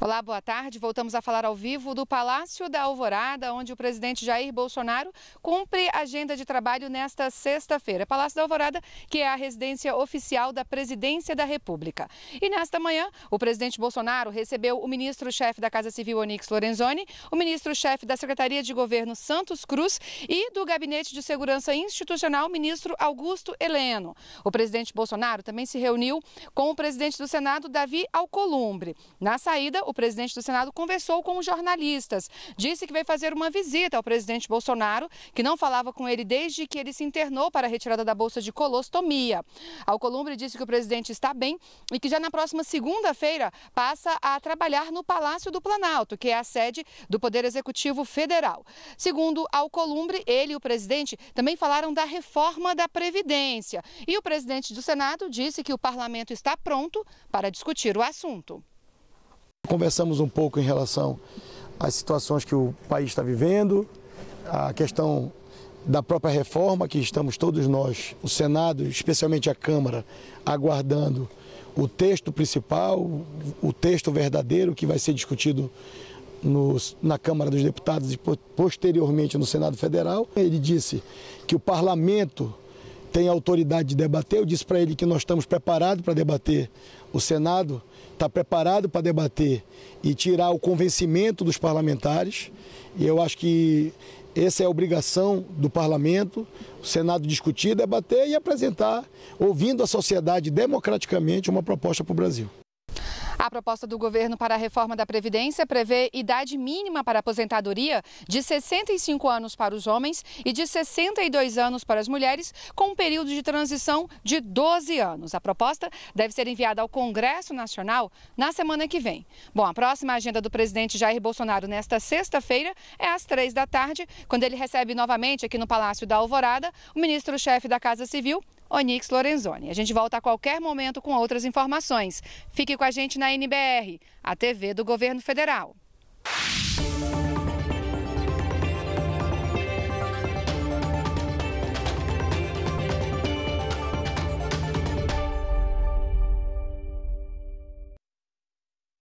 Olá, boa tarde. Voltamos a falar ao vivo do Palácio da Alvorada, onde o presidente Jair Bolsonaro cumpre agenda de trabalho nesta sexta-feira. Palácio da Alvorada, que é a residência oficial da Presidência da República. E nesta manhã, o presidente Bolsonaro recebeu o ministro-chefe da Casa Civil, Onix Lorenzoni, o ministro-chefe da Secretaria de Governo, Santos Cruz, e do Gabinete de Segurança Institucional, ministro Augusto Heleno. O presidente Bolsonaro também se reuniu com o presidente do Senado, Davi Alcolumbre. Na saída, o presidente do Senado conversou com os jornalistas. Disse que veio fazer uma visita ao presidente Bolsonaro, que não falava com ele desde que ele se internou para a retirada da bolsa de colostomia. Alcolumbre disse que o presidente está bem e que já na próxima segunda-feira passa a trabalhar no Palácio do Planalto, que é a sede do Poder Executivo Federal. Segundo Alcolumbre, ele e o presidente também falaram da reforma da Previdência. E o presidente do Senado disse que o parlamento está pronto para discutir o assunto. Conversamos um pouco em relação às situações que o país está vivendo, a questão da própria reforma que estamos todos nós, o Senado, especialmente a Câmara, aguardando o texto principal, o texto verdadeiro que vai ser discutido no, na Câmara dos Deputados e posteriormente no Senado Federal. Ele disse que o parlamento tem autoridade de debater. Eu disse para ele que nós estamos preparados para debater. O Senado está preparado para debater e tirar o convencimento dos parlamentares. E eu acho que essa é a obrigação do parlamento, o Senado discutir, debater e apresentar, ouvindo a sociedade democraticamente, uma proposta para o Brasil. A proposta do governo para a reforma da Previdência prevê idade mínima para aposentadoria de 65 anos para os homens e de 62 anos para as mulheres, com um período de transição de 12 anos. A proposta deve ser enviada ao Congresso Nacional na semana que vem. Bom, a próxima agenda do presidente Jair Bolsonaro nesta sexta-feira é às três da tarde, quando ele recebe novamente aqui no Palácio da Alvorada o ministro-chefe da Casa Civil, Onix Lorenzoni. A gente volta a qualquer momento com outras informações. Fique com a gente na NBR, a TV do Governo Federal.